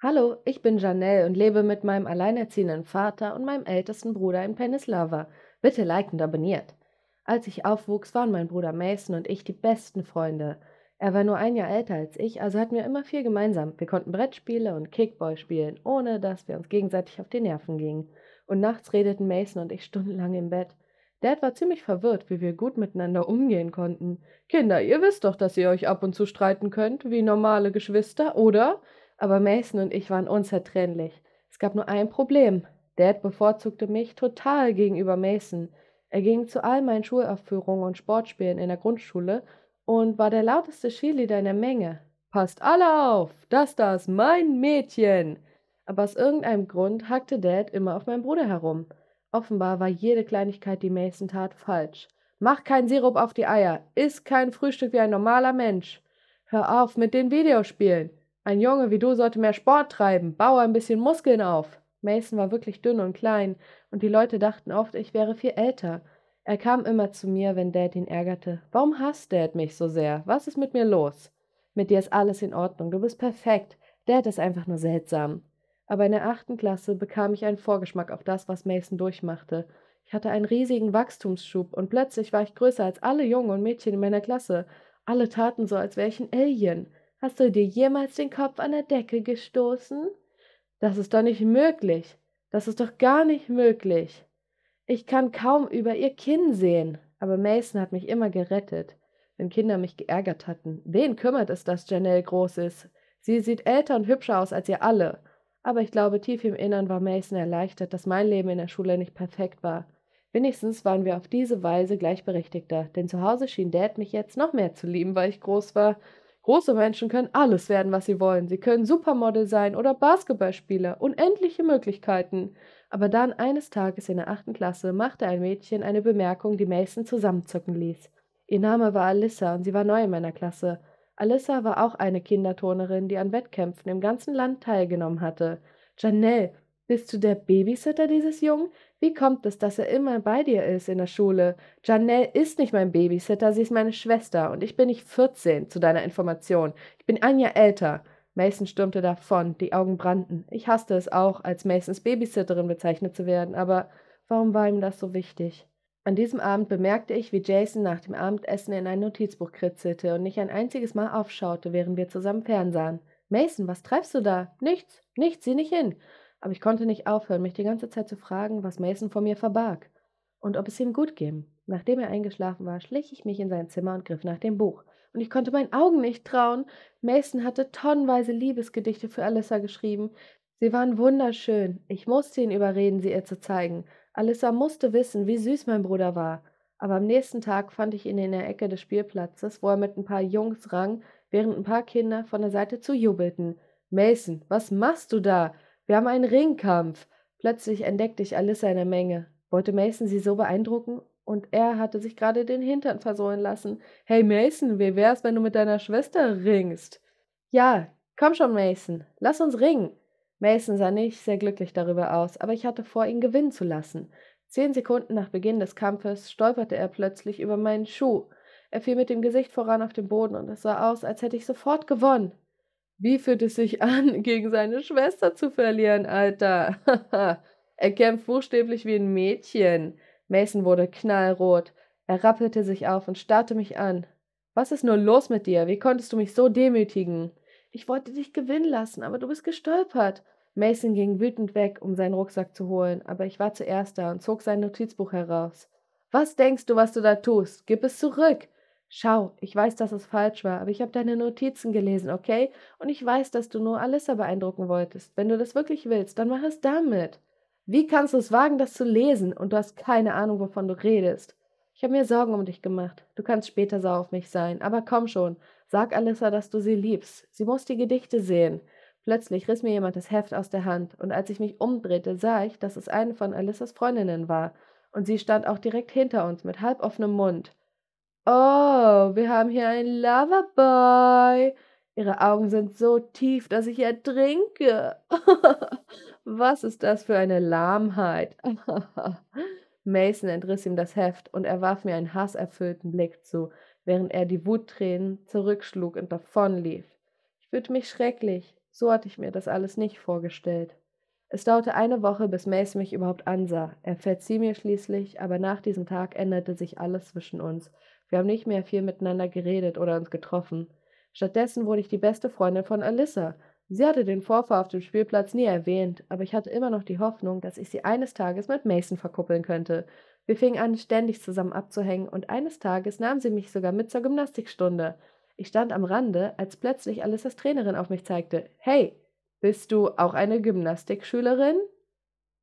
Hallo, ich bin Janelle und lebe mit meinem alleinerziehenden Vater und meinem ältesten Bruder in Penislava. Bitte liked und abonniert. Als ich aufwuchs, waren mein Bruder Mason und ich die besten Freunde. Er war nur ein Jahr älter als ich, also hatten wir immer viel gemeinsam. Wir konnten Brettspiele und Kickball spielen, ohne dass wir uns gegenseitig auf die Nerven gingen. Und nachts redeten Mason und ich stundenlang im Bett. Dad war ziemlich verwirrt, wie wir gut miteinander umgehen konnten. Kinder, ihr wisst doch, dass ihr euch ab und zu streiten könnt, wie normale Geschwister, oder? aber Mason und ich waren unzertrennlich. Es gab nur ein Problem. Dad bevorzugte mich total gegenüber Mason. Er ging zu all meinen Schulaufführungen und Sportspielen in der Grundschule und war der lauteste Cheerleader in der Menge. Passt alle auf, das da ist mein Mädchen! Aber aus irgendeinem Grund hackte Dad immer auf meinen Bruder herum. Offenbar war jede Kleinigkeit, die Mason tat, falsch. Mach keinen Sirup auf die Eier, iss kein Frühstück wie ein normaler Mensch. Hör auf mit den Videospielen. Ein Junge wie du sollte mehr Sport treiben, baue ein bisschen Muskeln auf. Mason war wirklich dünn und klein, und die Leute dachten oft, ich wäre viel älter. Er kam immer zu mir, wenn Dad ihn ärgerte. Warum hasst Dad mich so sehr? Was ist mit mir los? Mit dir ist alles in Ordnung, du bist perfekt. Dad ist einfach nur seltsam. Aber in der achten Klasse bekam ich einen Vorgeschmack auf das, was Mason durchmachte. Ich hatte einen riesigen Wachstumsschub und plötzlich war ich größer als alle Jungen und Mädchen in meiner Klasse. Alle taten so, als wäre ich ein Alien. Hast du dir jemals den Kopf an der Decke gestoßen? Das ist doch nicht möglich. Das ist doch gar nicht möglich. Ich kann kaum über ihr Kinn sehen. Aber Mason hat mich immer gerettet, wenn Kinder mich geärgert hatten. Wen kümmert es, dass Janelle groß ist? Sie sieht älter und hübscher aus als ihr alle. Aber ich glaube, tief im Innern war Mason erleichtert, dass mein Leben in der Schule nicht perfekt war. Wenigstens waren wir auf diese Weise gleichberechtigter, denn zu Hause schien Dad mich jetzt noch mehr zu lieben, weil ich groß war. Große Menschen können alles werden, was sie wollen. Sie können Supermodel sein oder Basketballspieler, unendliche Möglichkeiten. Aber dann eines Tages in der achten Klasse machte ein Mädchen eine Bemerkung, die Mason zusammenzucken ließ. Ihr Name war Alissa und sie war neu in meiner Klasse. Alissa war auch eine Kinderturnerin, die an Wettkämpfen im ganzen Land teilgenommen hatte. Janelle, bist du der Babysitter dieses Jungen? Wie kommt es, dass er immer bei dir ist in der Schule? Janelle ist nicht mein Babysitter, sie ist meine Schwester und ich bin nicht 14, zu deiner Information. Ich bin ein Jahr älter. Mason stürmte davon, die Augen brannten. Ich hasste es auch, als Masons Babysitterin bezeichnet zu werden, aber warum war ihm das so wichtig? An diesem Abend bemerkte ich, wie Jason nach dem Abendessen in ein Notizbuch kritzelte und nicht ein einziges Mal aufschaute, während wir zusammen fernsahen. Mason, was treibst du da? Nichts, nichts, sieh nicht hin aber ich konnte nicht aufhören, mich die ganze Zeit zu fragen, was Mason vor mir verbarg und ob es ihm gut ging. Nachdem er eingeschlafen war, schlich ich mich in sein Zimmer und griff nach dem Buch. Und ich konnte meinen Augen nicht trauen. Mason hatte tonnenweise Liebesgedichte für Alyssa geschrieben. Sie waren wunderschön. Ich musste ihn überreden, sie ihr zu zeigen. Alyssa musste wissen, wie süß mein Bruder war. Aber am nächsten Tag fand ich ihn in der Ecke des Spielplatzes, wo er mit ein paar Jungs rang, während ein paar Kinder von der Seite zujubelten. Mason, was machst du da? Wir haben einen Ringkampf. Plötzlich entdeckte ich Alissa in der Menge. Wollte Mason sie so beeindrucken? Und er hatte sich gerade den Hintern versohlen lassen. Hey Mason, wie wär's, wenn du mit deiner Schwester ringst? Ja, komm schon, Mason, lass uns ringen. Mason sah nicht sehr glücklich darüber aus, aber ich hatte vor, ihn gewinnen zu lassen. Zehn Sekunden nach Beginn des Kampfes stolperte er plötzlich über meinen Schuh. Er fiel mit dem Gesicht voran auf den Boden und es sah aus, als hätte ich sofort gewonnen. Wie fühlt es sich an, gegen seine Schwester zu verlieren, Alter? er kämpft buchstäblich wie ein Mädchen. Mason wurde knallrot. Er rappelte sich auf und starrte mich an. Was ist nur los mit dir? Wie konntest du mich so demütigen? Ich wollte dich gewinnen lassen, aber du bist gestolpert. Mason ging wütend weg, um seinen Rucksack zu holen, aber ich war zuerst da und zog sein Notizbuch heraus. Was denkst du, was du da tust? Gib es zurück. Schau, ich weiß, dass es falsch war, aber ich habe deine Notizen gelesen, okay? Und ich weiß, dass du nur Alissa beeindrucken wolltest. Wenn du das wirklich willst, dann mach es damit. Wie kannst du es wagen, das zu lesen und du hast keine Ahnung, wovon du redest? Ich habe mir Sorgen um dich gemacht. Du kannst später sauer auf mich sein, aber komm schon. Sag Alissa, dass du sie liebst. Sie muss die Gedichte sehen. Plötzlich riss mir jemand das Heft aus der Hand, und als ich mich umdrehte, sah ich, dass es eine von Alissas Freundinnen war, und sie stand auch direkt hinter uns mit halboffenem Mund. Oh, wir haben hier einen Loverboy. Ihre Augen sind so tief, dass ich ertrinke. Was ist das für eine Lahmheit? Mason entriss ihm das Heft und er warf mir einen hasserfüllten Blick zu, während er die Wuttränen zurückschlug und davonlief. Ich fühlte mich schrecklich. So hatte ich mir das alles nicht vorgestellt. Es dauerte eine Woche, bis Mason mich überhaupt ansah. Er verzieh mir schließlich, aber nach diesem Tag änderte sich alles zwischen uns. Wir haben nicht mehr viel miteinander geredet oder uns getroffen. Stattdessen wurde ich die beste Freundin von Alyssa. Sie hatte den Vorfall auf dem Spielplatz nie erwähnt, aber ich hatte immer noch die Hoffnung, dass ich sie eines Tages mit Mason verkuppeln könnte. Wir fingen an, ständig zusammen abzuhängen, und eines Tages nahm sie mich sogar mit zur Gymnastikstunde. Ich stand am Rande, als plötzlich Alissas Trainerin auf mich zeigte. Hey, bist du auch eine Gymnastikschülerin?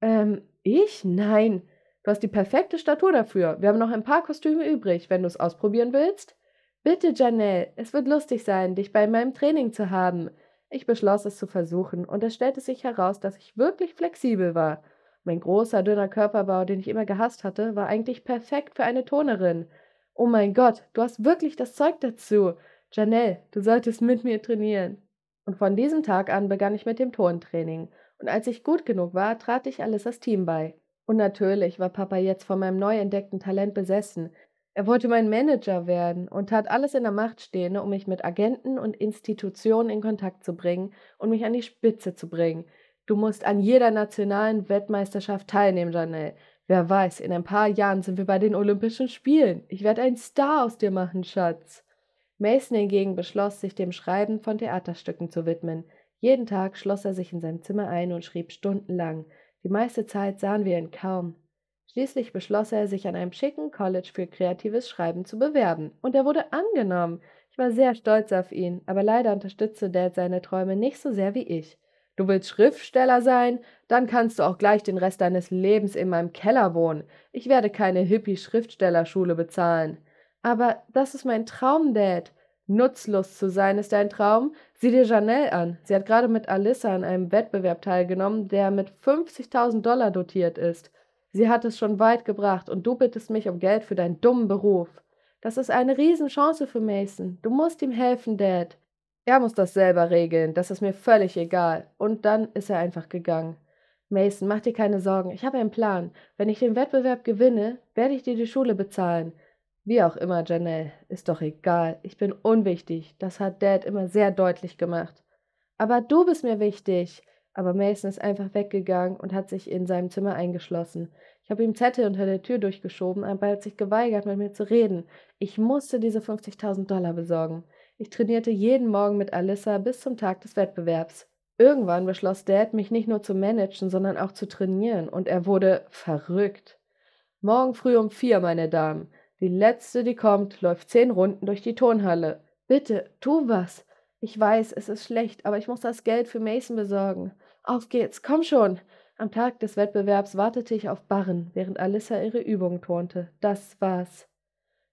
Ähm, ich? Nein. Du hast die perfekte Statur dafür. Wir haben noch ein paar Kostüme übrig, wenn du es ausprobieren willst. Bitte, Janelle, es wird lustig sein, dich bei meinem Training zu haben. Ich beschloss es zu versuchen, und es stellte sich heraus, dass ich wirklich flexibel war. Mein großer, dünner Körperbau, den ich immer gehasst hatte, war eigentlich perfekt für eine Tonerin. Oh mein Gott, du hast wirklich das Zeug dazu. Janelle, du solltest mit mir trainieren. Und von diesem Tag an begann ich mit dem Tontraining. Und als ich gut genug war, trat ich Alissas Team bei. Und natürlich war Papa jetzt von meinem neu entdeckten Talent besessen. Er wollte mein Manager werden und tat alles in der Macht Stehende, um mich mit Agenten und Institutionen in Kontakt zu bringen und mich an die Spitze zu bringen. Du musst an jeder nationalen Weltmeisterschaft teilnehmen, Janelle. Wer weiß, in ein paar Jahren sind wir bei den Olympischen Spielen. Ich werde einen Star aus dir machen, Schatz. Mason hingegen beschloss, sich dem Schreiben von Theaterstücken zu widmen. Jeden Tag schloss er sich in sein Zimmer ein und schrieb stundenlang. Die meiste Zeit sahen wir ihn kaum. Schließlich beschloss er, sich an einem schicken College für kreatives Schreiben zu bewerben, und er wurde angenommen. Ich war sehr stolz auf ihn, aber leider unterstützte Dad seine Träume nicht so sehr wie ich. Du willst Schriftsteller sein? Dann kannst du auch gleich den Rest deines Lebens in meinem Keller wohnen. Ich werde keine Hippie-Schriftstellerschule bezahlen. Aber das ist mein Traum, Dad. Nutzlos zu sein ist dein Traum. Sieh dir Janelle an. Sie hat gerade mit Alissa an einem Wettbewerb teilgenommen, der mit 50.000 Dollar dotiert ist. Sie hat es schon weit gebracht und du bittest mich um Geld für deinen dummen Beruf. Das ist eine Riesenchance für Mason. Du musst ihm helfen, Dad. Er muss das selber regeln. Das ist mir völlig egal. Und dann ist er einfach gegangen. Mason, mach dir keine Sorgen. Ich habe einen Plan. Wenn ich den Wettbewerb gewinne, werde ich dir die Schule bezahlen. Wie auch immer, Janelle, ist doch egal, ich bin unwichtig, das hat Dad immer sehr deutlich gemacht. Aber du bist mir wichtig. Aber Mason ist einfach weggegangen und hat sich in seinem Zimmer eingeschlossen. Ich habe ihm Zettel unter der Tür durchgeschoben, aber er hat sich geweigert, mit mir zu reden. Ich musste diese 50.000 Dollar besorgen. Ich trainierte jeden Morgen mit Alyssa bis zum Tag des Wettbewerbs. Irgendwann beschloss Dad, mich nicht nur zu managen, sondern auch zu trainieren, und er wurde verrückt. Morgen früh um vier, meine Damen. Die letzte, die kommt, läuft zehn Runden durch die Turnhalle. Bitte, tu was. Ich weiß, es ist schlecht, aber ich muss das Geld für Mason besorgen. Auf geht's, komm schon. Am Tag des Wettbewerbs wartete ich auf Barren, während Alissa ihre Übung turnte. Das war's.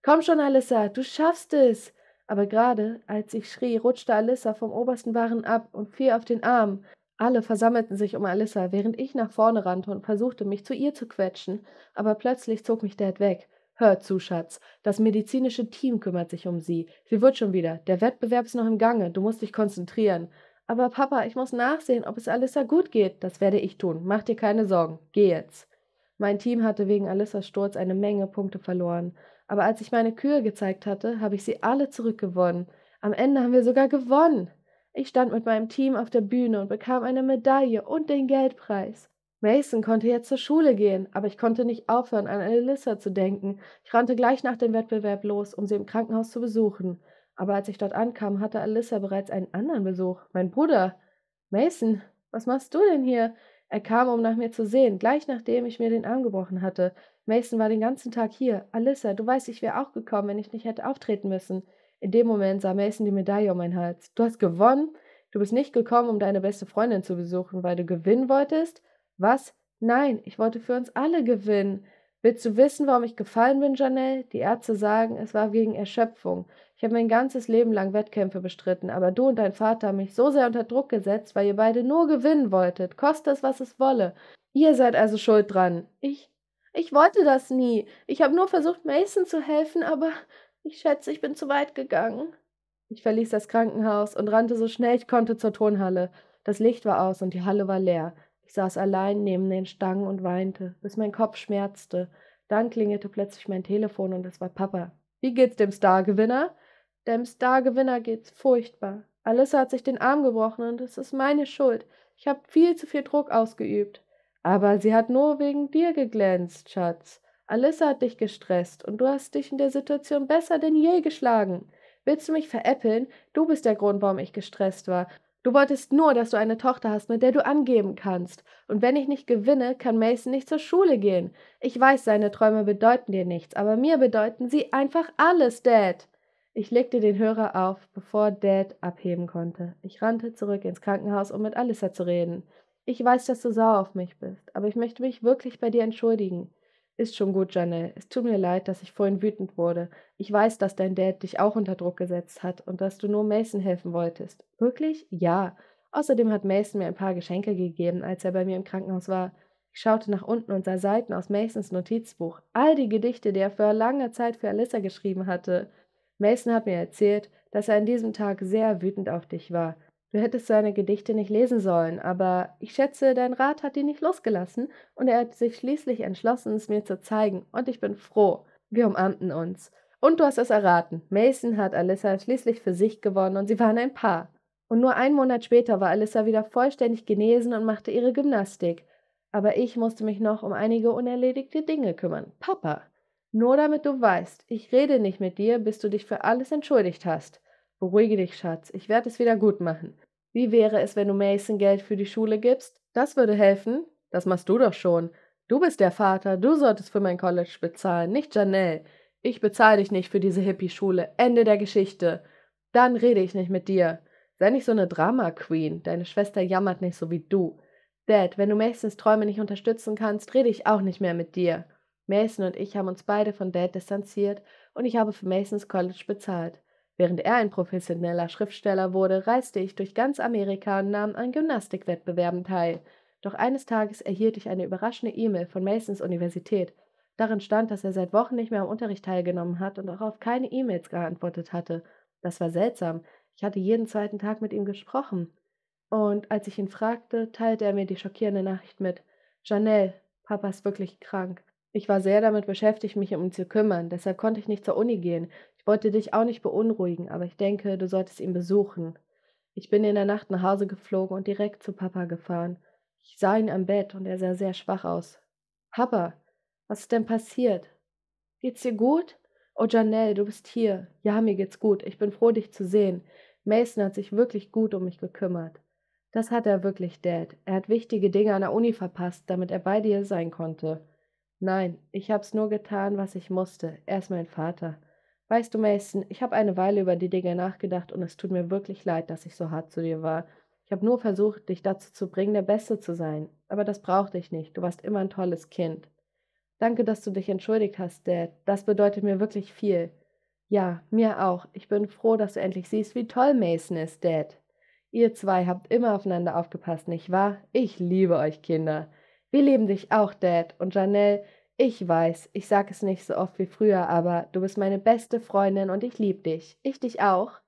Komm schon, Alissa, du schaffst es. Aber gerade als ich schrie, rutschte Alissa vom obersten Barren ab und fiel auf den Arm. Alle versammelten sich um Alissa, während ich nach vorne rannte und versuchte, mich zu ihr zu quetschen. Aber plötzlich zog mich Dad weg. Hör zu, Schatz. Das medizinische Team kümmert sich um sie. Sie wird schon wieder. Der Wettbewerb ist noch im Gange. Du musst dich konzentrieren. Aber Papa, ich muss nachsehen, ob es Alissa gut geht. Das werde ich tun. Mach dir keine Sorgen. Geh jetzt. Mein Team hatte wegen Alissas Sturz eine Menge Punkte verloren. Aber als ich meine Kühe gezeigt hatte, habe ich sie alle zurückgewonnen. Am Ende haben wir sogar gewonnen. Ich stand mit meinem Team auf der Bühne und bekam eine Medaille und den Geldpreis. Mason konnte jetzt zur Schule gehen, aber ich konnte nicht aufhören, an Alyssa zu denken. Ich rannte gleich nach dem Wettbewerb los, um sie im Krankenhaus zu besuchen. Aber als ich dort ankam, hatte Alyssa bereits einen anderen Besuch. Mein Bruder. Mason, was machst du denn hier? Er kam, um nach mir zu sehen, gleich nachdem ich mir den Arm gebrochen hatte. Mason war den ganzen Tag hier. Alyssa, du weißt, ich wäre auch gekommen, wenn ich nicht hätte auftreten müssen. In dem Moment sah Mason die Medaille um meinen Hals. Du hast gewonnen? Du bist nicht gekommen, um deine beste Freundin zu besuchen, weil du gewinnen wolltest? Was? Nein, ich wollte für uns alle gewinnen. Willst du wissen, warum ich gefallen bin, Janelle? Die Ärzte sagen, es war gegen Erschöpfung. Ich habe mein ganzes Leben lang Wettkämpfe bestritten, aber du und dein Vater haben mich so sehr unter Druck gesetzt, weil ihr beide nur gewinnen wolltet, koste es, was es wolle. Ihr seid also schuld dran. Ich. Ich wollte das nie. Ich habe nur versucht, Mason zu helfen, aber ich schätze, ich bin zu weit gegangen. Ich verließ das Krankenhaus und rannte so schnell ich konnte zur Turnhalle. Das Licht war aus und die Halle war leer. Ich saß allein neben den Stangen und weinte, bis mein Kopf schmerzte. Dann klingelte plötzlich mein Telefon und es war Papa. Wie geht's dem Stargewinner? Dem Stargewinner geht's furchtbar. Alissa hat sich den Arm gebrochen und es ist meine Schuld. Ich habe viel zu viel Druck ausgeübt. Aber sie hat nur wegen dir geglänzt, Schatz. Alissa hat dich gestresst und du hast dich in der Situation besser denn je geschlagen. Willst du mich veräppeln? Du bist der Grund, warum ich gestresst war. Du wolltest nur, dass du eine Tochter hast, mit der du angeben kannst. Und wenn ich nicht gewinne, kann Mason nicht zur Schule gehen. Ich weiß, seine Träume bedeuten dir nichts, aber mir bedeuten sie einfach alles, Dad. Ich legte den Hörer auf, bevor Dad abheben konnte. Ich rannte zurück ins Krankenhaus, um mit Alissa zu reden. Ich weiß, dass du sauer auf mich bist, aber ich möchte mich wirklich bei dir entschuldigen. Ist schon gut, Janelle. Es tut mir leid, dass ich vorhin wütend wurde. Ich weiß, dass dein Dad dich auch unter Druck gesetzt hat und dass du nur Mason helfen wolltest. Wirklich? Ja. Außerdem hat Mason mir ein paar Geschenke gegeben, als er bei mir im Krankenhaus war. Ich schaute nach unten und sah Seiten aus Masons Notizbuch. All die Gedichte, die er für lange Zeit für Alyssa geschrieben hatte. Mason hat mir erzählt, dass er an diesem Tag sehr wütend auf dich war. Du hättest seine Gedichte nicht lesen sollen, aber ich schätze, dein Rat hat ihn nicht losgelassen und er hat sich schließlich entschlossen, es mir zu zeigen, und ich bin froh. Wir umarmten uns. Und du hast es erraten. Mason hat Alyssa schließlich für sich gewonnen und sie waren ein Paar. Und nur einen Monat später war Alyssa wieder vollständig genesen und machte ihre Gymnastik. Aber ich musste mich noch um einige unerledigte Dinge kümmern. Papa, nur damit du weißt, ich rede nicht mit dir, bis du dich für alles entschuldigt hast. Beruhige dich, Schatz, ich werde es wieder gut machen. Wie wäre es, wenn du Mason Geld für die Schule gibst? Das würde helfen. Das machst du doch schon. Du bist der Vater, du solltest für mein College bezahlen, nicht Janelle. Ich bezahle dich nicht für diese Hippie-Schule. Ende der Geschichte. Dann rede ich nicht mit dir. Sei nicht so eine Drama-Queen. Deine Schwester jammert nicht so wie du. Dad, wenn du Masons Träume nicht unterstützen kannst, rede ich auch nicht mehr mit dir. Mason und ich haben uns beide von Dad distanziert und ich habe für Masons College bezahlt. Während er ein professioneller Schriftsteller wurde, reiste ich durch ganz Amerika und nahm an Gymnastikwettbewerben teil. Doch eines Tages erhielt ich eine überraschende E-Mail von Masons Universität. Darin stand, dass er seit Wochen nicht mehr am Unterricht teilgenommen hat und auch auf keine E-Mails geantwortet hatte. Das war seltsam. Ich hatte jeden zweiten Tag mit ihm gesprochen. Und als ich ihn fragte, teilte er mir die schockierende Nachricht mit. Janelle, Papa ist wirklich krank. Ich war sehr damit beschäftigt, mich um ihn zu kümmern, deshalb konnte ich nicht zur Uni gehen. Ich wollte dich auch nicht beunruhigen, aber ich denke, du solltest ihn besuchen. Ich bin in der Nacht nach Hause geflogen und direkt zu Papa gefahren. Ich sah ihn am Bett und er sah sehr schwach aus. Papa, was ist denn passiert? Geht's dir gut? Oh, Janelle, du bist hier. Ja, mir geht's gut. Ich bin froh, dich zu sehen. Mason hat sich wirklich gut um mich gekümmert. Das hat er wirklich, Dad. Er hat wichtige Dinge an der Uni verpasst, damit er bei dir sein konnte. Nein, ich hab's nur getan, was ich musste. Er ist mein Vater. Weißt du, Mason, ich habe eine Weile über die Dinge nachgedacht und es tut mir wirklich leid, dass ich so hart zu dir war. Ich habe nur versucht, dich dazu zu bringen, der Beste zu sein. Aber das brauchte ich nicht. Du warst immer ein tolles Kind. Danke, dass du dich entschuldigt hast, Dad. Das bedeutet mir wirklich viel. Ja, mir auch. Ich bin froh, dass du endlich siehst, wie toll Mason ist, Dad. Ihr zwei habt immer aufeinander aufgepasst, nicht wahr? Ich liebe euch, Kinder. Wir lieben dich auch, Dad. Und Janelle, ich weiß, ich sage es nicht so oft wie früher, aber du bist meine beste Freundin und ich liebe dich. Ich dich auch.